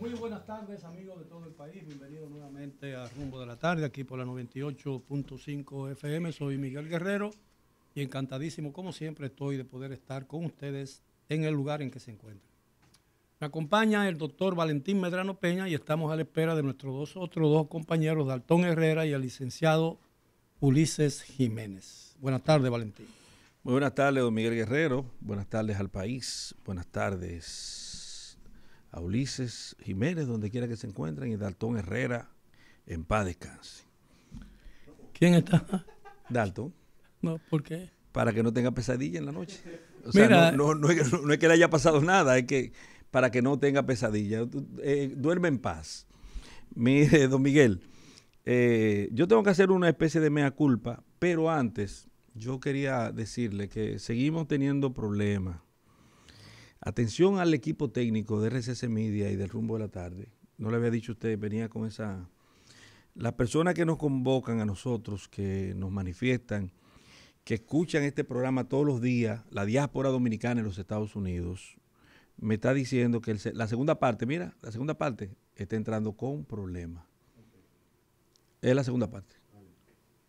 Muy buenas tardes amigos de todo el país, bienvenidos nuevamente a Rumbo de la Tarde, aquí por la 98.5 FM, soy Miguel Guerrero y encantadísimo como siempre estoy de poder estar con ustedes en el lugar en que se encuentran. Me acompaña el doctor Valentín Medrano Peña y estamos a la espera de nuestros dos, otros dos compañeros, Daltón Herrera y el licenciado Ulises Jiménez. Buenas tardes Valentín. Muy buenas tardes, don Miguel Guerrero, buenas tardes al país, buenas tardes a Ulises Jiménez, donde quiera que se encuentren, y Dalton Herrera, en paz descanse. ¿Quién está? Dalton. No, ¿por qué? Para que no tenga pesadilla en la noche. O sea, no, es, que le haya pasado nada, es que para que no tenga pesadilla. Eh, duerme en paz. Mire, don Miguel, eh, yo tengo que hacer una especie de mea culpa, pero antes yo quería decirle que seguimos teniendo problemas Atención al equipo técnico de RCC Media y del rumbo de la tarde. No le había dicho a usted, venía con esa... Las personas que nos convocan a nosotros, que nos manifiestan, que escuchan este programa todos los días, la diáspora dominicana en los Estados Unidos, me está diciendo que la segunda parte, mira, la segunda parte está entrando con problemas. Es la segunda parte.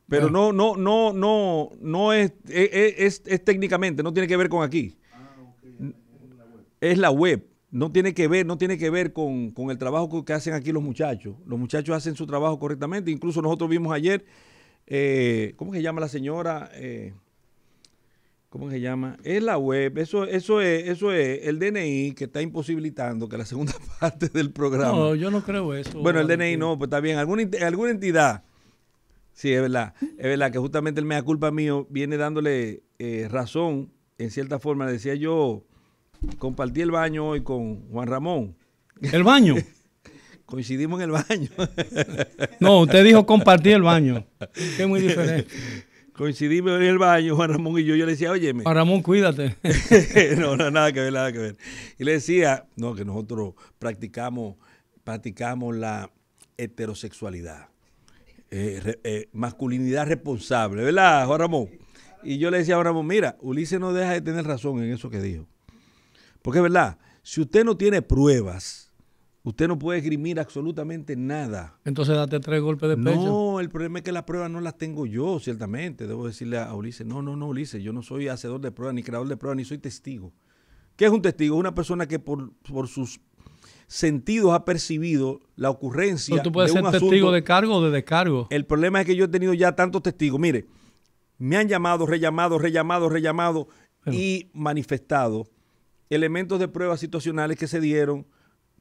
Pero no, no, no, no, no e, e, es, es técnicamente, no tiene que ver con aquí es la web. No tiene que ver, no tiene que ver con, el trabajo que hacen aquí los muchachos. Los muchachos hacen su trabajo correctamente. Incluso nosotros vimos ayer, eh, ¿cómo se llama la señora? Eh, ¿Cómo se llama? Es la web, eso, eso es, eso es el DNI que está imposibilitando que la segunda parte del programa. No, yo no creo eso. Bueno, el DNI no, pues está bien. Alguna, alguna entidad, sí, es verdad, es verdad que justamente el mea culpa mío viene dándole eh, razón, en cierta forma. le Decía yo, compartí el baño hoy con Juan Ramón. ¿El baño? Coincidimos en el baño. no, usted dijo compartir el baño. es muy diferente. Coincidimos en el baño, Juan Ramón y yo. Yo le decía, óyeme. Juan Ramón, cuídate. no, nada que ver, nada que ver. Y le decía, no, que nosotros practicamos, practicamos la heterosexualidad. Eh, eh, masculinidad responsable, ¿verdad, Juan Ramón? Y yo le decía a Juan Ramón, mira, Ulises no deja de tener razón en eso que dijo. Porque es verdad, si usted no tiene pruebas, usted no puede esgrimir absolutamente nada. Entonces date tres golpes de pecho. No, el problema es que las pruebas no las tengo yo, ciertamente. Debo decirle a Ulises, no, no, no, Ulises, yo no soy hacedor de pruebas, ni creador de pruebas, ni soy testigo. ¿Qué es un testigo? Una persona que por, sus sentidos ha percibido la ocurrencia. Pero tú puedes ser testigo de cargo o de descargo. El problema es que yo he tenido ya tantos testigos. Mire, me han llamado, rellamado, rellamado, rellamado y manifestado elementos de pruebas situacionales que se dieron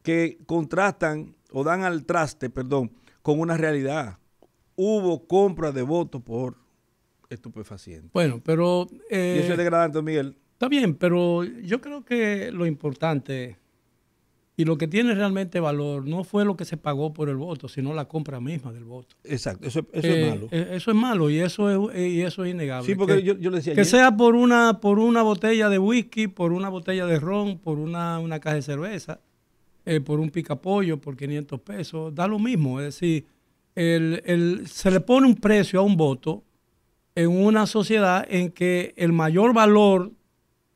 que contrastan o dan al traste, perdón, con una realidad. Hubo compra de votos por estupefacientes. Bueno, pero... eso es eh, degradante, Miguel. Está bien, pero yo creo que lo importante y lo que tiene realmente valor no fue lo que se pagó por el voto, sino la compra misma del voto. Exacto, eso, es eh, malo. Eh, eso es malo y eso es, eh, y eso innegable. Sí, porque que, yo, le decía. Que sea por una, por una botella de whisky, por una botella de ron, por una, una caja de cerveza, por un picapollo, por 500 pesos, da lo mismo. Es decir, el, el, se le pone un precio a un voto en una sociedad en que el mayor valor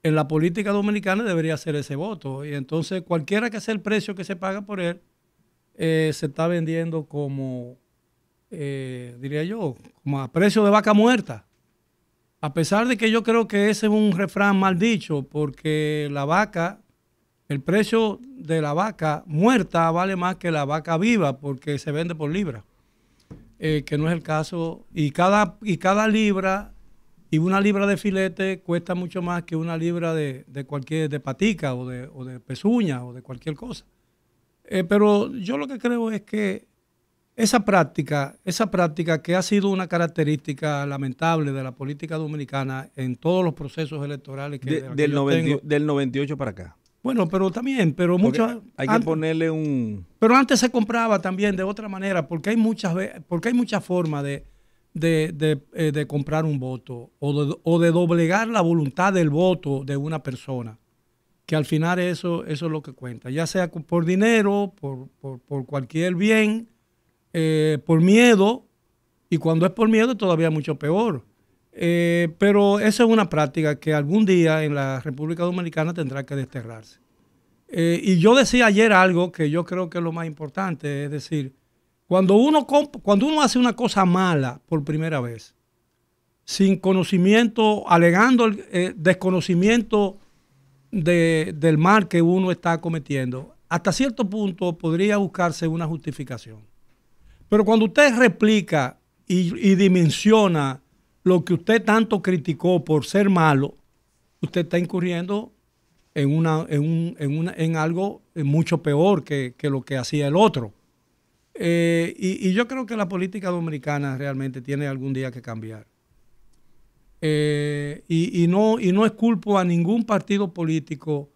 en la política dominicana debería ser ese voto. Y entonces cualquiera que sea el precio que se paga por él, eh, se está vendiendo como, eh, diría yo, como a precio de vaca muerta. A pesar de que yo creo que ese es un refrán mal dicho, porque la vaca, el precio de la vaca muerta vale más que la vaca viva, porque se vende por libra, eh, que no es el caso. Y cada, y cada libra y una libra de filete cuesta mucho más que una libra de, cualquier, de patica o de, pezuña o de cualquier cosa. Eh, pero yo lo que creo es que esa práctica, esa práctica que ha sido una característica lamentable de la política dominicana en todos los procesos electorales que, del, 98 para acá. Bueno, pero también, pero hay que ponerle un pero antes se compraba también de otra manera, porque hay muchas porque hay muchas formas de, eh, de, comprar un voto o de, doblegar la voluntad del voto de una persona, que al final eso, eso es lo que cuenta, ya sea por dinero, por, por, cualquier bien, eh, por miedo, y cuando es por miedo todavía mucho peor. Eh, pero esa es una práctica que algún día en la República Dominicana tendrá que desterrarse. y yo decía ayer algo que yo creo que es lo más importante, es decir, cuando uno, cuando uno hace una cosa mala por primera vez, sin conocimiento, alegando el eh, desconocimiento del mal que uno está cometiendo, hasta cierto punto podría buscarse una justificación. Pero cuando usted replica y, dimensiona lo que usted tanto criticó por ser malo, usted está incurriendo en, una, en, un, en, una, en algo eh, mucho peor que lo que hacía el otro. Eh, y, yo creo que la política dominicana realmente tiene algún día que cambiar. Eh, y, no, y no es culpo a ningún partido político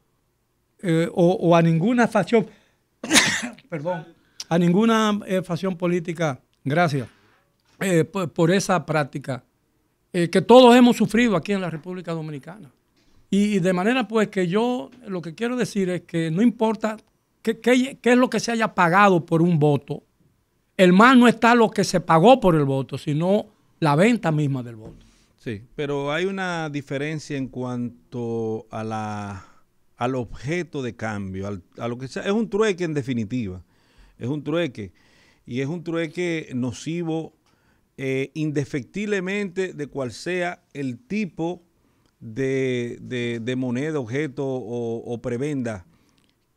eh, o, a ninguna facción, perdón, a ninguna facción política, gracias, por, esa práctica que todos hemos sufrido aquí en la República Dominicana. Y, de manera pues que yo lo que quiero decir es que no importa qué es lo que se haya pagado por un voto, el mal no está lo que se pagó por el voto, sino la venta misma del voto. Sí, pero hay una diferencia en cuanto a la, al objeto de cambio, a lo que Es un trueque en definitiva, es un trueque. Y es un trueque nocivo eh, indefectiblemente de cual sea el tipo de, moneda, objeto o, o prebenda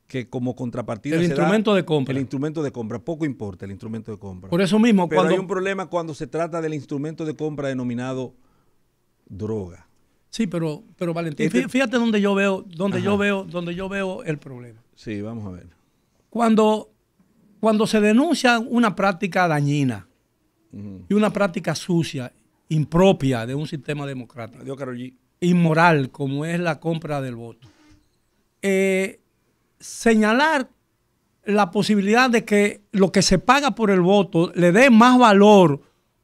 que como contrapartida. El instrumento de compra. El instrumento de compra. Poco importa el instrumento de compra. Por eso mismo. cuando, hay un problema cuando se trata del instrumento de compra denominado droga. Sí, pero, pero Valentín, este fíjate donde yo veo, donde yo veo, donde yo veo el problema. Sí, vamos a ver. Cuando, cuando se denuncia una práctica dañina y una práctica sucia, impropia de un sistema democrático. Adiós, Inmoral, como es la compra del voto. Eh, señalar la posibilidad de que lo que se paga por el voto le dé más valor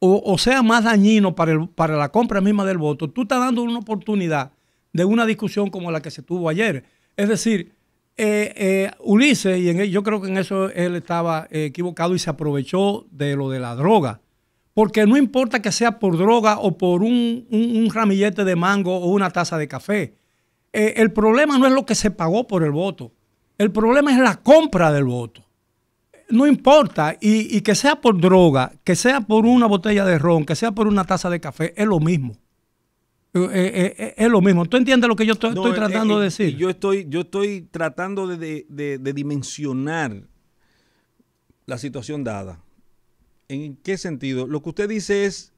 o, sea más dañino para, la compra misma del voto, tú estás dando una oportunidad de una discusión como la que se tuvo ayer. Es decir, eh, eh, Ulises, y e, yo creo que en eso él estaba eh, equivocado y se aprovechó de lo de la droga. Porque no importa que sea por droga o por un ramillete de mango o una taza de café. el problema no es lo que se pagó por el voto. El problema es la compra del voto. No importa, y, que sea por droga, que sea por una botella de ron, que sea por una taza de café, es lo mismo. Eh, eh, eh, es lo mismo. ¿Tú entiendes lo que yo estoy, tratando de decir? Yo estoy, yo estoy tratando de dimensionar la situación dada. ¿En qué sentido? Lo que usted dice es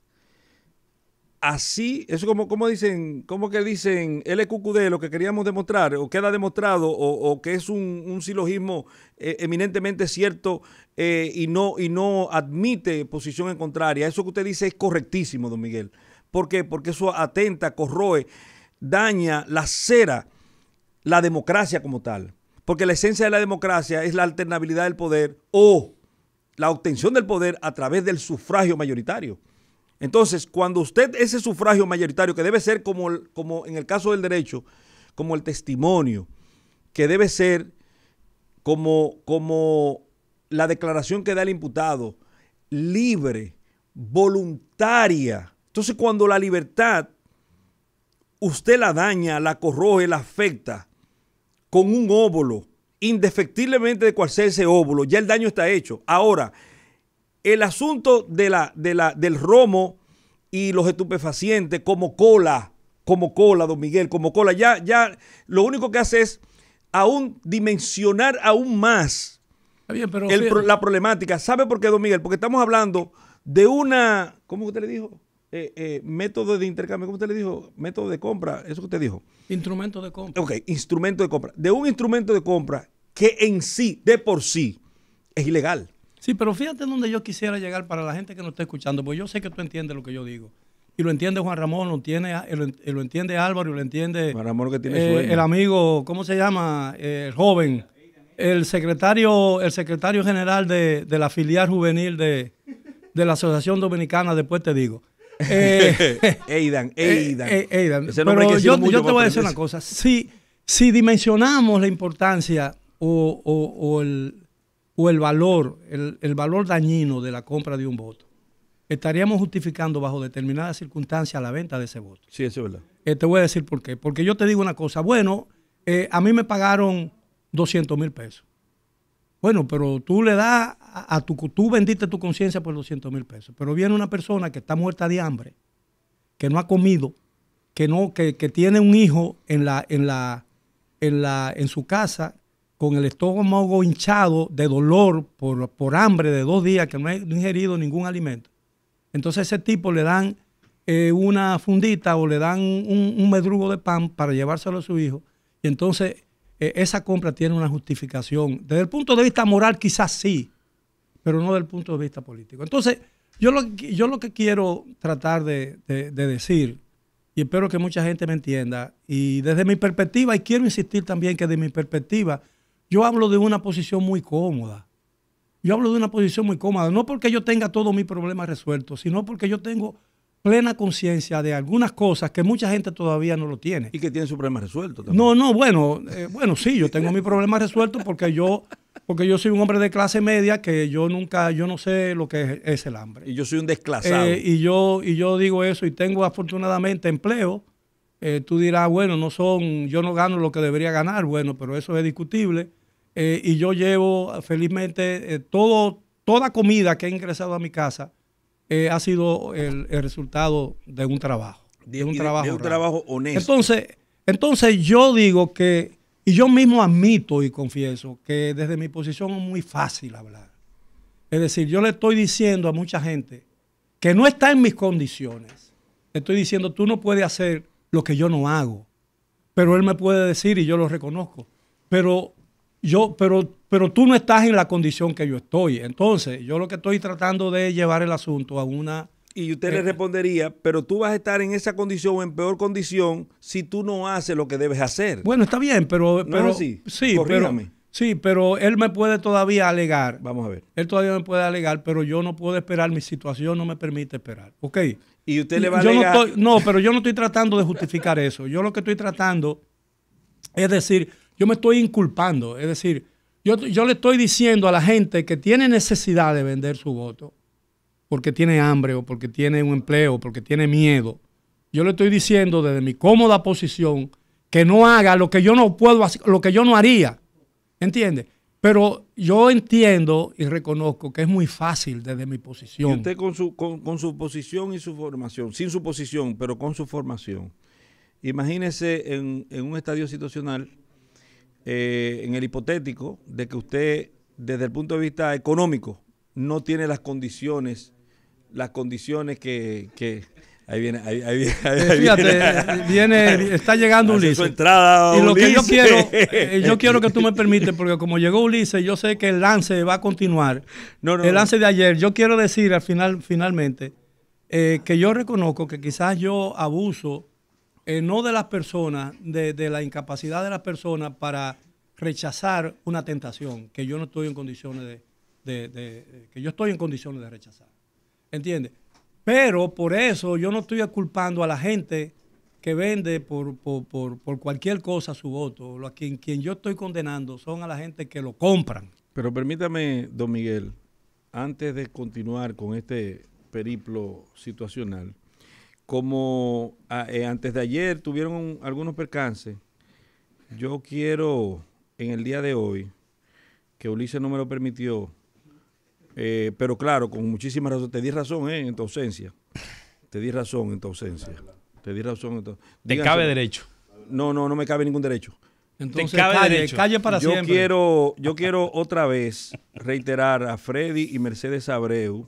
así, eso como, como dicen, como que dicen LQQD, lo que queríamos demostrar, o queda demostrado, o, que es un, silogismo eh, eminentemente cierto eh, y, no, y no admite posición en contraria. Eso que usted dice es correctísimo, don Miguel. ¿Por qué? Porque eso atenta, corroe, daña, lacera la democracia como tal. Porque la esencia de la democracia es la alternabilidad del poder o la obtención del poder a través del sufragio mayoritario. Entonces, cuando usted ese sufragio mayoritario, que debe ser como, como en el caso del derecho, como el testimonio, que debe ser como, como la declaración que da el imputado, libre, voluntaria. Entonces, cuando la libertad usted la daña, la corroge, la afecta con un óvulo, indefectiblemente de cual sea ese óvulo, ya el daño está hecho. Ahora, el asunto de la, de la, del romo y los estupefacientes como cola, como cola, don Miguel, como cola, ya, ya lo único que hace es aún dimensionar aún más la problemática. ¿Sabe por qué, don Miguel? Porque estamos hablando de una, ¿cómo usted le dijo? Eh, eh, método de intercambio, ¿cómo usted le dijo? Método de compra, eso que usted dijo. Instrumento de compra. Ok, instrumento de compra. De un instrumento de compra que en sí, de por sí, es ilegal. Sí, pero fíjate donde yo quisiera llegar para la gente que nos está escuchando, porque yo sé que tú entiendes lo que yo digo. Y lo entiende Juan Ramón, lo entiende, lo entiende Álvaro, lo entiende Juan Ramón que tiene eh, el amigo, ¿cómo se llama? Eh, el joven, el secretario, el secretario general de, la filial juvenil de, la Asociación Dominicana, después te digo. Aidan, Aidan, Aidan. Pero yo, te voy a decir una cosa. Si, si dimensionamos la importancia o el, o el valor, el, valor dañino de la compra de un voto, estaríamos justificando bajo determinadas circunstancias la venta de ese voto. Sí, eso es verdad. Eh, te voy a decir por qué. Porque yo te digo una cosa, bueno, eh, a mí me pagaron 200 mil pesos. Bueno, pero tú le das a, tu, tú vendiste tu conciencia por 200 mil pesos. Pero viene una persona que está muerta de hambre, que no ha comido, que no, que, tiene un hijo en la, en la, en la, en su casa, con el estómago hinchado de dolor por, por hambre de dos días que no ha ingerido ningún alimento. Entonces ese tipo le dan eh, una fundita o le dan un, medrugo de pan para llevárselo a su hijo. Y entonces eh, esa compra tiene una justificación. Desde el punto de vista moral quizás sí, pero no desde el punto de vista político. Entonces yo lo, yo lo que quiero tratar de decir y espero que mucha gente me entienda. Y desde mi perspectiva, y quiero insistir también que desde mi perspectiva, yo hablo de una posición muy cómoda. Yo hablo de una posición muy cómoda, no porque yo tenga todos mis problemas resueltos, sino porque yo tengo plena conciencia de algunas cosas que mucha gente todavía no lo tiene. Y que tiene su problema resuelto también. No, no, bueno, eh, bueno, sí, yo tengo mis problemas resueltos porque yo, porque yo soy un hombre de clase media que yo nunca, yo no sé lo que es, el hambre. Y yo soy un desclasado. Eh, y, yo, y yo digo eso y tengo afortunadamente empleo. Eh, tú dirás, bueno, no son, yo no gano lo que debería ganar, bueno, pero eso es discutible. Eh, y yo llevo felizmente eh, todo, toda comida que ha ingresado a mi casa eh, ha sido el, resultado de un trabajo. De, un, trabajo, honesto. Entonces, entonces yo digo que, y yo mismo admito y confieso que desde mi posición es muy fácil hablar. Es decir, yo le estoy diciendo a mucha gente que no está en mis condiciones. Le estoy diciendo, tú no puedes hacer lo que yo no hago. Pero él me puede decir y yo lo reconozco. Pero yo, pero, pero tú no estás en la condición que yo estoy. Entonces, yo lo que estoy tratando de llevar el asunto a una... Y usted le eh, respondería, pero tú vas a estar en esa condición o en peor condición si tú no haces lo que debes hacer. Bueno, está bien, pero... pero Sí, pero... Sí, pero él me puede todavía alegar. Vamos a ver. Él todavía me puede alegar, pero yo no puedo esperar. Mi situación no me permite esperar. ¿Ok? Y usted le va a alegar. No, no, pero yo no estoy tratando de justificar eso. Yo lo que estoy tratando es decir, yo me estoy inculpando. Es decir, yo, yo, le estoy diciendo a la gente que tiene necesidad de vender su voto, porque tiene hambre o porque tiene un empleo, o porque tiene miedo. Yo le estoy diciendo desde mi cómoda posición que no haga lo que yo no puedo hacer, lo que yo no haría. ¿Entiendes? Pero yo entiendo y reconozco que es muy fácil desde mi posición. Y usted con su, con, su posición y su formación, sin su posición, pero con su formación. Imagínese en, un estadio situacional... Eh, en el hipotético de que usted, desde el punto de vista económico, no tiene las condiciones, las condiciones que, Ahí viene, ahí, viene, eh, Fíjate, viene, está llegando Ulises. entrada, y lo que yo quiero, eh, yo quiero que tú me permites, porque como llegó Ulises, yo sé que el lance va a continuar. el lance de ayer, yo quiero decir al final, finalmente, que yo reconozco que quizás yo abuso eh, no de las personas, de, la incapacidad de las personas para rechazar una tentación que yo no estoy en condiciones de, eh, que yo estoy en condiciones de rechazar. ¿Entiendes? Pero por eso yo no estoy culpando a la gente que vende por, cualquier cosa su voto. A quien yo estoy condenando son a la gente que lo compran. Pero permítame, don Miguel, antes de continuar con este periplo situacional, como ah, eh, antes de ayer tuvieron algunos percances, yo quiero en el día de hoy, que Ulises no me lo permitió, eh, pero claro, con muchísima razón, te di razón eh, en tu ausencia, te di razón en tu ausencia, te di razón Te cabe derecho. No, no, no me cabe ningún derecho. Entonces, te cabe calle, derecho. para siempre. Quiero, yo quiero otra vez reiterar a Freddy y Mercedes Abreu,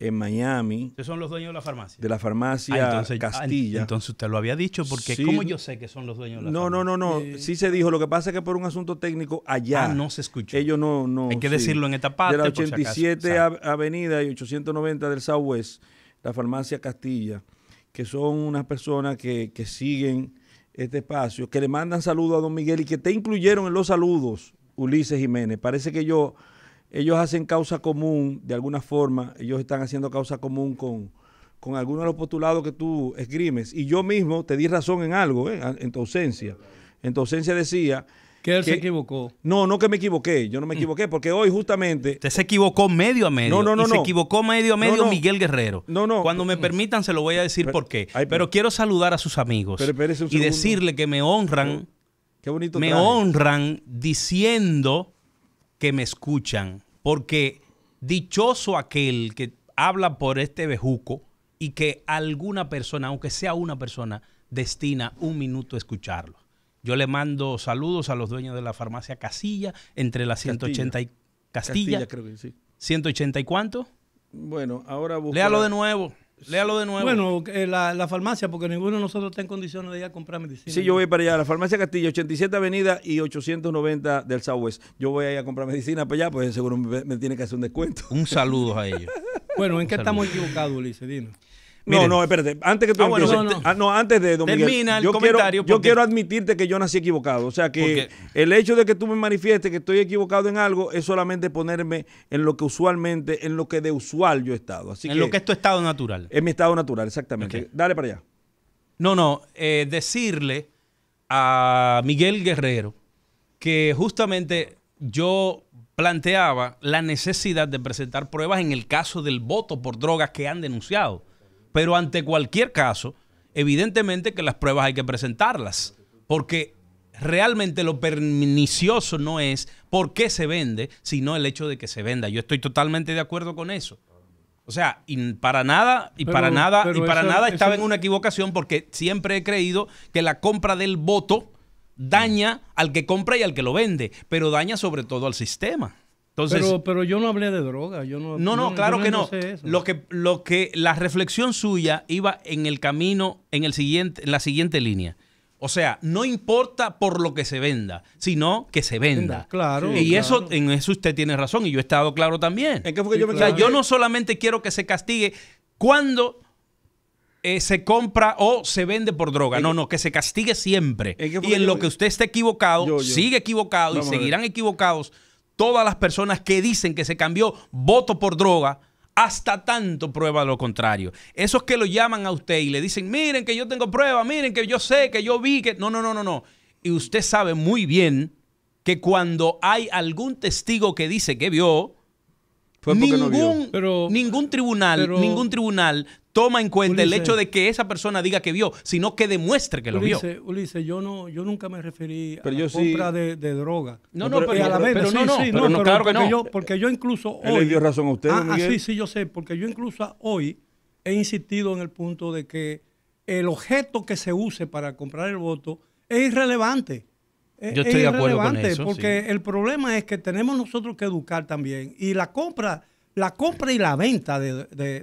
en Miami. que son los dueños de la farmacia. De la farmacia ah, ah, Castilla. entonces usted lo había dicho, porque ¿cómo yo sé que son los dueños de la no, farmacia? No, no, no, eh, no. sí se dijo. Lo que pasa es que por un asunto técnico allá. Ah, no se escuchó. Ellos no, no. Hay que decirlo en esta parte. De la 87 Avenida y 890 del Southwest, la farmacia Castilla, que son unas personas que, que siguen este espacio, que le mandan saludos a don Miguel y que te incluyeron en los saludos, Ulises Jiménez. Parece que yo ellos hacen causa común, de alguna forma, ellos están haciendo causa común con, con algunos de los postulados que tú esgrimes. Y yo mismo te di razón en algo, eh, en tu ausencia. En tu ausencia decía... Que él se equivocó. No, no que me equivoqué, yo no me equivoqué, porque hoy justamente... Usted se equivocó medio a medio. No, no, no. se equivocó medio a medio Miguel Guerrero. No, no. Cuando me permitan se lo voy a decir por qué. pero, quiero saludar a sus amigos y decirle que me honran. Qué bonito. Me honran diciendo que me escuchan, porque dichoso aquel que habla por este bejuco y que alguna persona, aunque sea una persona, destina un minuto a escucharlo. Yo le mando saludos a los dueños de la farmacia Casilla, entre las 180 y Castilla. creo que sí. 180 y cuánto? Bueno, ahora busco. Léalo de nuevo. Léalo de nuevo. Bueno, eh, la, farmacia, porque ninguno de nosotros está en condiciones de ir a comprar medicina. Sí, yo voy para allá, la farmacia Castillo, 87 Avenida y 890 del Southwest. Yo voy a ir a comprar medicina para allá, pues seguro me, tiene que hacer un descuento. Un saludo a ellos. bueno, ¿en qué estamos equivocados, Ulises? Dino. No, no, espérate. Antes que tú ah, ah, no, antes de el yo comentario. Quiero, Yo quiero admitirte que yo nací equivocado. O sea, que el hecho de que tú me manifiestes que estoy equivocado en algo es solamente ponerme en lo que usualmente, en lo que de usual yo he estado. en lo que es tu estado natural. En mi estado natural, exactamente. Dale para allá. No, no. Eh, decirle a Miguel Guerrero que justamente yo planteaba la necesidad de presentar pruebas en el caso del voto por drogas que han denunciado pero ante cualquier caso, evidentemente que las pruebas hay que presentarlas, porque realmente lo pernicioso no es por qué se vende, sino el hecho de que se venda. Yo estoy totalmente de acuerdo con eso. O sea, y para nada, y para nada, y para nada estaba en una equivocación porque siempre he creído que la compra del voto daña al que compra y al que lo vende, pero daña sobre todo al sistema pero, yo no hablé de droga, yo no. No, no, claro que no. Lo que, lo que la reflexión suya iba en el camino, en el siguiente, en la siguiente línea. O sea, no importa por lo que se venda, sino que se venda. Claro. y eso, en eso usted tiene razón, y yo he estado claro también. ¿En que yo me yo no solamente quiero que se castigue cuando eh, se compra o se vende por droga. No, no, que se castigue siempre. y en lo que usted esté equivocado, sigue equivocado y seguirán equivocados todas las personas que dicen que se cambió voto por droga, hasta tanto prueba lo contrario. Esos que lo llaman a usted y le dicen, miren que yo tengo prueba, miren que yo sé, que yo vi, que... No, no, no, no, no. Y usted sabe muy bien que cuando hay algún testigo que dice que vio, ningún, ningún tribunal, ningún tribunal toma en cuenta el hecho de que esa persona diga que vio, sino que demuestre que lo vio. Ulises, yo no, yo nunca me referí a la compra de, droga. No, no, pero, a la sí, no, claro que no. porque yo incluso hoy. le dio razón a usted. Ah, ah, sí, sí, yo sé, porque yo incluso hoy he insistido en el punto de que el objeto que se use para comprar el voto es irrelevante. Yo estoy de acuerdo con eso. Porque el problema es que tenemos nosotros que educar también. Y la compra, la compra y la venta del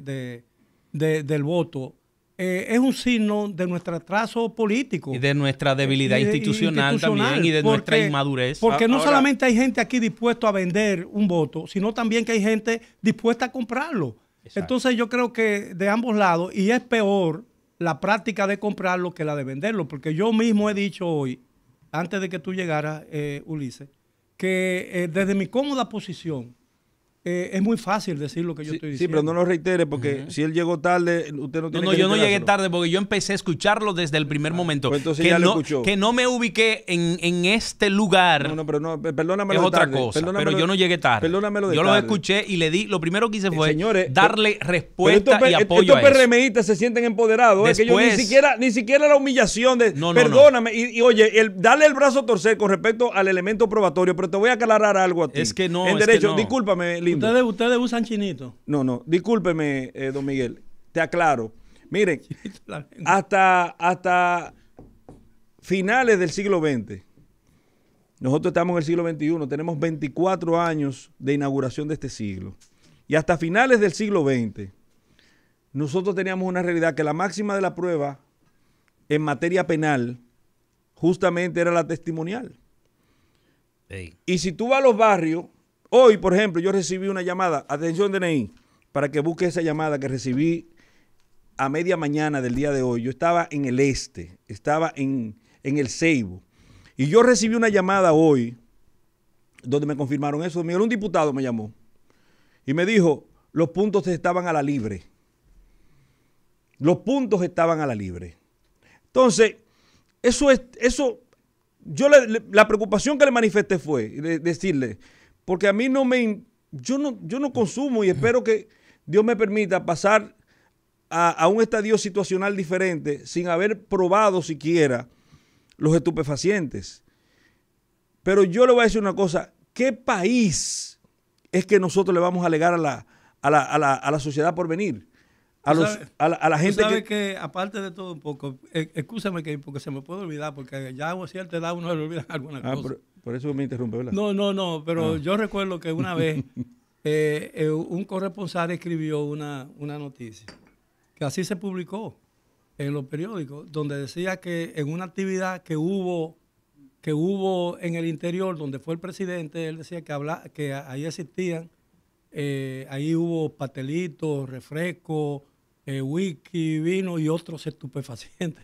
voto eh, es un signo de nuestro atraso político. Y de nuestra debilidad institucional, también y de nuestra inmadurez. Porque no solamente hay gente aquí dispuesta a vender un voto, sino también que hay gente dispuesta a comprarlo. Entonces yo creo que de ambos lados, y es peor la práctica de comprarlo que la de venderlo, porque yo mismo he dicho hoy antes de que tú llegaras, eh, Ulises, que eh, desde mi cómoda posición, eh, es muy fácil decir lo que yo estoy diciendo. Sí, pero no lo reitere porque si él llegó tarde, usted no tiene No, no yo no llegué tarde porque yo empecé a escucharlo desde el primer ah, momento. Pues entonces que no, Que no me ubiqué en, este lugar. No, no, pero no, perdóname. Es otra cosa, pero yo no llegué tarde. Perdónamelo Yo lo escuché y le di, lo primero que hice eh, fue eh, darle respuesta y apoyo estos PRMistas se sienten empoderados, es que yo ni siquiera, ni siquiera la humillación de no, perdóname y, oye, el, darle el brazo a torcer con respecto al elemento probatorio, pero te voy a aclarar algo a ti. Es que no, En derecho, discúlpame, Linda. Ustedes, usan chinito. No, no. Discúlpeme, eh, don Miguel. Te aclaro. Miren, hasta, hasta finales del siglo XX, nosotros estamos en el siglo XXI, tenemos 24 años de inauguración de este siglo. Y hasta finales del siglo XX, nosotros teníamos una realidad que la máxima de la prueba en materia penal justamente era la testimonial. Y si tú vas a los barrios, Hoy, por ejemplo, yo recibí una llamada, atención DNI, para que busque esa llamada que recibí a media mañana del día de hoy. Yo estaba en el este, estaba en, el Ceibo. Y yo recibí una llamada hoy donde me confirmaron eso. un diputado me llamó y me dijo, los puntos estaban a la libre. Los puntos estaban a la libre. Entonces, eso es, eso, yo la preocupación que le manifesté fue decirle, porque a mí no me... Yo no, yo no consumo y espero que Dios me permita pasar a, un estadio situacional diferente sin haber probado siquiera los estupefacientes. Pero yo le voy a decir una cosa, ¿qué país es que nosotros le vamos a alegar a la, a la, a la, sociedad por venir? A, los, a, la, a, la, gente sabes que... aparte de todo un poco, eh, excúsame que porque se me puede olvidar, porque ya a cierta edad uno le olvida alguna ah, cosa. Por eso me interrumpe, No, no, no, pero ah. yo recuerdo que una vez eh, eh, un corresponsal escribió una, noticia, que así se publicó en los periódicos, donde decía que en una actividad que hubo que hubo en el interior, donde fue el presidente, él decía que, habla, que ahí existían, eh, ahí hubo patelitos, refrescos, whisky, vino y otros estupefacientes.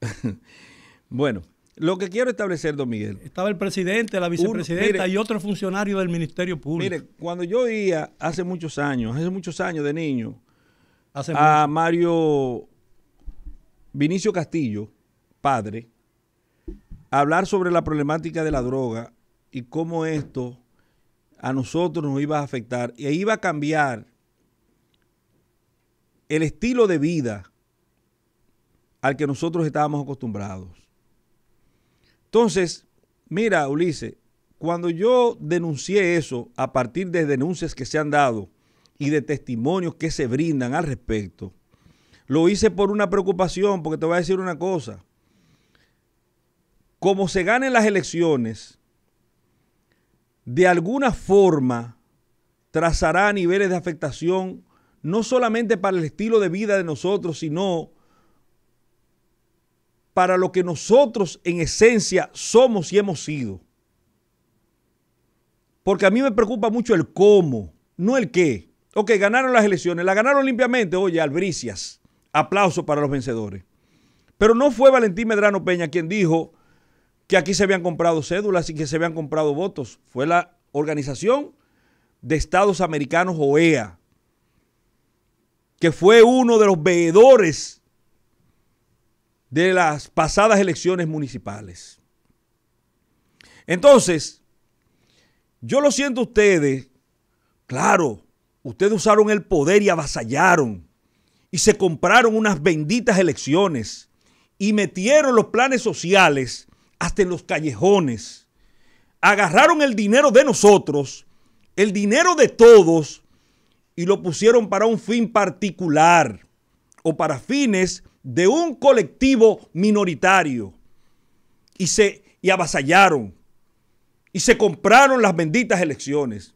bueno, lo que quiero establecer, don Miguel. Estaba el presidente, la vicepresidenta y otro funcionario del Ministerio Público. Mire, cuando yo iba hace muchos años, hace muchos años de niño, a Mario Vinicio Castillo, padre, a hablar sobre la problemática de la droga y cómo esto a nosotros nos iba a afectar y e iba a cambiar el estilo de vida al que nosotros estábamos acostumbrados. Entonces, mira, Ulises, cuando yo denuncié eso a partir de denuncias que se han dado y de testimonios que se brindan al respecto, lo hice por una preocupación, porque te voy a decir una cosa. Como se ganen las elecciones, de alguna forma trazará niveles de afectación, no solamente para el estilo de vida de nosotros, sino para lo que nosotros en esencia somos y hemos sido. Porque a mí me preocupa mucho el cómo, no el qué. Ok, ganaron las elecciones, la ganaron limpiamente, oye, albricias, aplauso para los vencedores. Pero no fue Valentín Medrano Peña quien dijo que aquí se habían comprado cédulas y que se habían comprado votos. Fue la Organización de Estados Americanos, OEA, que fue uno de los veedores de las pasadas elecciones municipales. Entonces, yo lo siento ustedes, claro, ustedes usaron el poder y avasallaron y se compraron unas benditas elecciones y metieron los planes sociales hasta en los callejones. Agarraron el dinero de nosotros, el dinero de todos, y lo pusieron para un fin particular o para fines de un colectivo minoritario y se y avasallaron y se compraron las benditas elecciones.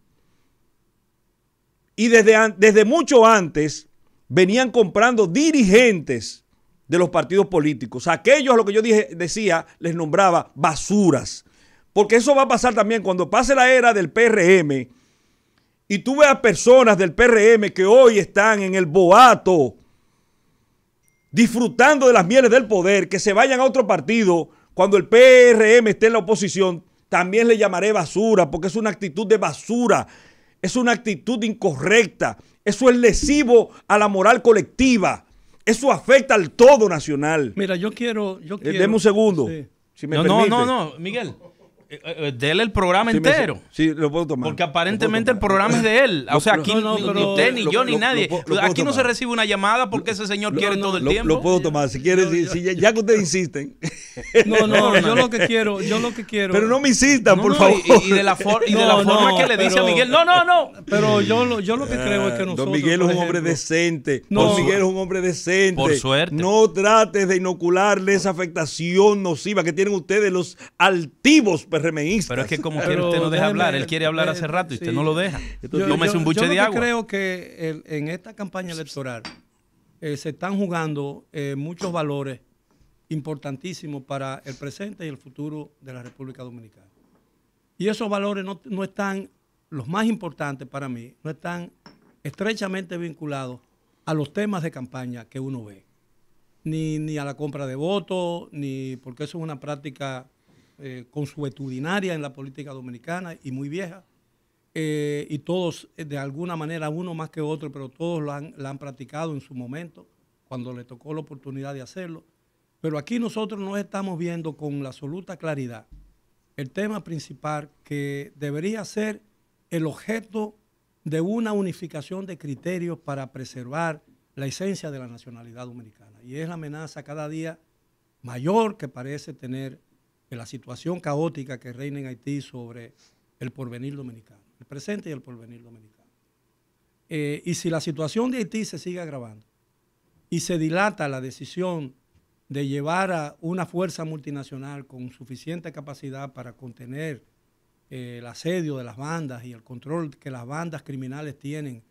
Y desde, desde mucho antes venían comprando dirigentes de los partidos políticos. Aquellos, lo que yo decía, les nombraba basuras. Porque eso va a pasar también cuando pase la era del PRM y tú veas personas del PRM que hoy están en el boato disfrutando de las mieles del poder, que se vayan a otro partido, cuando el PRM esté en la oposición, también le llamaré basura, porque es una actitud de basura, es una actitud incorrecta, eso es lesivo a la moral colectiva, eso afecta al todo nacional. Mira, yo quiero... Yo eh, quiero Deme un segundo, No, no, no, Miguel. Eh, eh, Dele el programa entero. sí, lo puedo tomar. Porque aparentemente el programa es de él. O sea, aquí ni usted, ni yo, ni nadie. aquí no se recibe una llamada porque ese señor quiere todo el tiempo. Lo puedo tomar. Si quiere, ya, que ustedes insisten. No, no, yo lo que quiero, yo lo que quiero. Pero no me insistan, por favor. Y, de la, forma que le dice a Miguel, no, no, no. Pero yo lo, yo lo que ah, creo es que nosotros. Don Miguel es un hombre decente. Don Miguel es un hombre decente. Por suerte. No trates de inocularle esa afectación nociva que tienen ustedes los altivos pero es que como quiere usted no deja hablar, él quiere hablar hace rato y usted no lo deja. Entonces, yo, un buche de creo que en esta campaña electoral eh, se están jugando eh, muchos valores importantísimos para el presente y el futuro de la República Dominicana. Y esos valores no, están, los más importantes para mí, no están estrechamente vinculados a los temas de campaña que uno ve. Ni, ni, a la compra de votos, ni porque eso es una práctica eh, consuetudinaria en la política dominicana y muy vieja. Eh, y todos, eh, de alguna manera, uno más que otro, pero todos la han, practicado en su momento, cuando le tocó la oportunidad de hacerlo. Pero aquí nosotros nos estamos viendo con la absoluta claridad el tema principal que debería ser el objeto de una unificación de criterios para preservar la esencia de la nacionalidad dominicana. Y es la amenaza cada día mayor que parece tener de la situación caótica que reina en Haití sobre el porvenir dominicano, el presente y el porvenir dominicano. Eh, y si la situación de Haití se sigue agravando y se dilata la decisión de llevar a una fuerza multinacional con suficiente capacidad para contener eh, el asedio de las bandas y el control que las bandas criminales tienen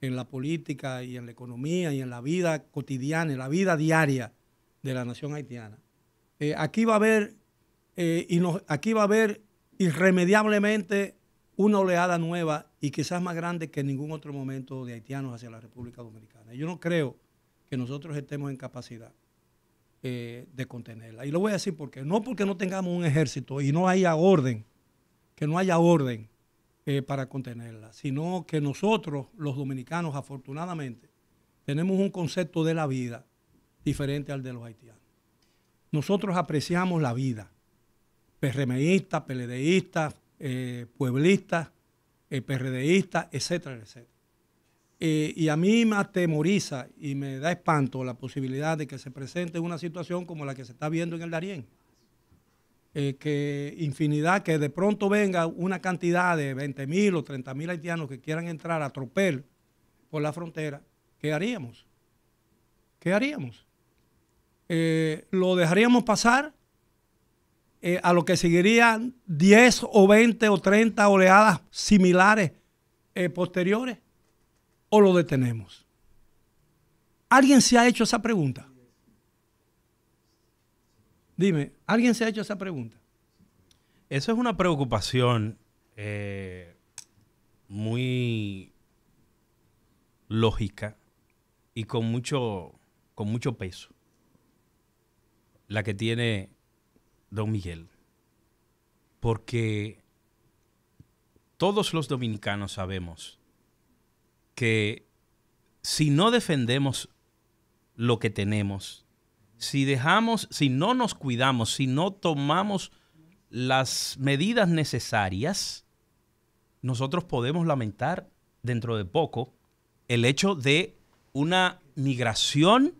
en la política y en la economía y en la vida cotidiana, en la vida diaria de la nación haitiana. Eh, aquí va a haber eh, y aquí va a haber irremediablemente una oleada nueva y quizás más grande que en ningún otro momento de haitianos hacia la República Dominicana. Yo no creo que nosotros estemos en capacidad eh, de contenerla. Y lo voy a decir porque no porque no tengamos un ejército y no haya orden, que no haya orden eh, para contenerla, sino que nosotros, los dominicanos, afortunadamente, tenemos un concepto de la vida diferente al de los haitianos. Nosotros apreciamos la vida PRMistas, PLDistas, eh, pueblistas, eh, PRDistas, etcétera, etcétera. Eh, y a mí me atemoriza y me da espanto la posibilidad de que se presente una situación como la que se está viendo en el Darién. que infinidad, que de pronto venga una cantidad de 20.000 o 30.000 mil haitianos que quieran entrar a tropel por la frontera, ¿qué haríamos? ¿Qué haríamos? ¿Lo dejaríamos pasar? Eh, a lo que seguirían 10 o 20 o 30 oleadas similares eh, posteriores? ¿O lo detenemos? ¿Alguien se ha hecho esa pregunta? Dime, ¿alguien se ha hecho esa pregunta? Eso es una preocupación eh, muy lógica y con mucho, con mucho peso. La que tiene don Miguel, porque todos los dominicanos sabemos que si no defendemos lo que tenemos, si dejamos, si no nos cuidamos, si no tomamos las medidas necesarias, nosotros podemos lamentar dentro de poco el hecho de una migración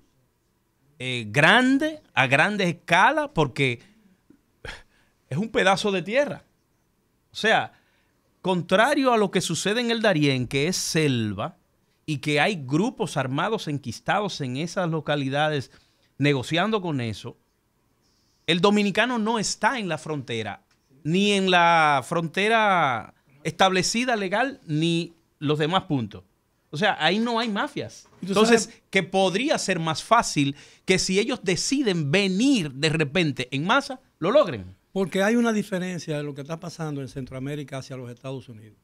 eh, grande, a grande escala, porque es un pedazo de tierra. O sea, contrario a lo que sucede en el Darién, que es selva, y que hay grupos armados enquistados en esas localidades negociando con eso, el dominicano no está en la frontera, ni en la frontera establecida legal, ni los demás puntos. O sea, ahí no hay mafias. Entonces, que podría ser más fácil que si ellos deciden venir de repente en masa, lo logren. Porque hay una diferencia de lo que está pasando en Centroamérica hacia los Estados Unidos.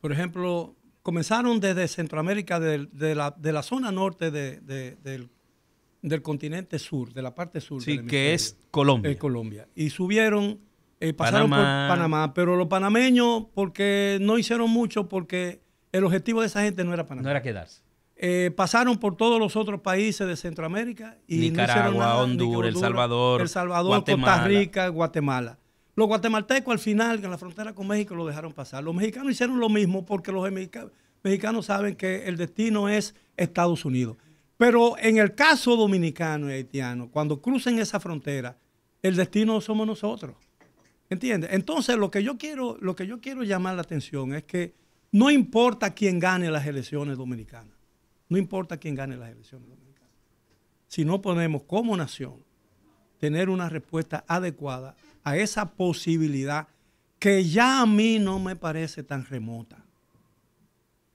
Por ejemplo, comenzaron desde Centroamérica, de, la, zona norte del, continente sur, de la parte sur. Sí, que es Colombia. Colombia. Y subieron, eh, pasaron por Panamá, pero los panameños, porque no hicieron mucho, porque el objetivo de esa gente no era Panamá. No era quedarse. Eh, pasaron por todos los otros países de Centroamérica y Nicaragua, Honduras, El Salvador, Costa Rica, Guatemala. Los guatemaltecos al final, en la frontera con México, lo dejaron pasar. Los mexicanos hicieron lo mismo porque los mexicanos saben que el destino es Estados Unidos. Pero en el caso dominicano y haitiano, cuando crucen esa frontera, el destino somos nosotros. ¿Entiendes? Entonces, lo que yo quiero, lo que yo quiero llamar la atención es que no importa quién gane las elecciones dominicanas no importa quién gane las elecciones dominicanas. Si no podemos como nación tener una respuesta adecuada a esa posibilidad que ya a mí no me parece tan remota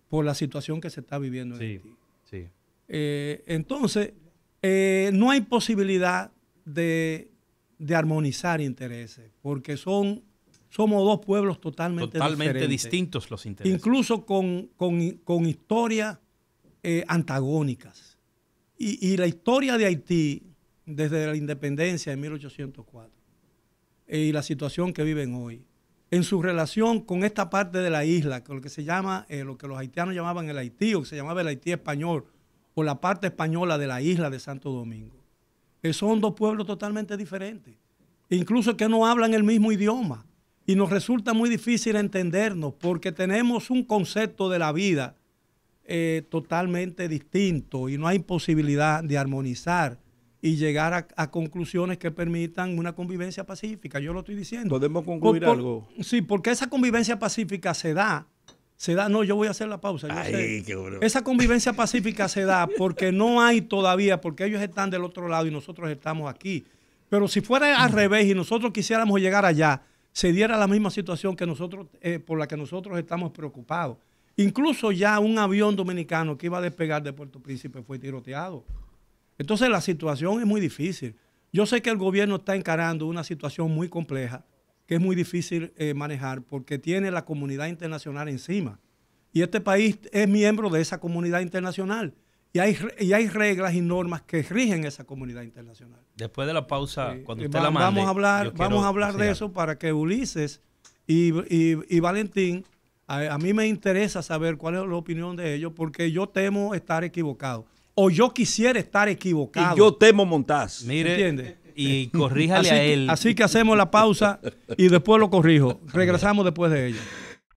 por la situación que se está viviendo en Haití. Eh, entonces, eh, no hay posibilidad de, armonizar intereses, porque son, somos dos pueblos totalmente, totalmente distintos los intereses. Incluso con, historia. con eh, antagónicas. Y, la historia de Haití desde la independencia de 1804 eh, y la situación que viven hoy, en su relación con esta parte de la isla, con lo que se llama, eh, lo que los haitianos llamaban el Haití, o que se llamaba el Haití español, o la parte española de la isla de Santo Domingo. son dos pueblos totalmente diferentes, incluso que no hablan el mismo idioma. Y nos resulta muy difícil entendernos porque tenemos un concepto de la vida eh, totalmente distinto y no hay posibilidad de armonizar y llegar a, conclusiones que permitan una convivencia pacífica. Yo lo estoy diciendo. Podemos concluir algo. Sí, porque esa convivencia pacífica se da. Se da, no, yo voy a hacer la pausa. Esa convivencia pacífica se da porque no hay todavía, porque ellos están del otro lado y nosotros estamos aquí. Pero si fuera al revés y nosotros quisiéramos llegar allá, se diera la misma situación que nosotros, eh, por la que nosotros estamos preocupados. Incluso ya un avión dominicano que iba a despegar de Puerto Príncipe fue tiroteado. Entonces la situación es muy difícil. Yo sé que el gobierno está encarando una situación muy compleja, que es muy difícil eh, manejar porque tiene la comunidad internacional encima. Y este país es miembro de esa comunidad internacional. Y hay, y hay reglas y normas que rigen esa comunidad internacional. Después de la pausa, cuando eh, usted la mande, vamos a hablar, vamos a hablar de eso para que Ulises y, y Valentín a, mí me interesa saber cuál es la opinión de ellos porque yo temo estar equivocado. O yo quisiera estar equivocado. Y yo temo montar. Mire, entiende Y corríjale a él. Así que hacemos la pausa y después lo corrijo. Regresamos después de ellos.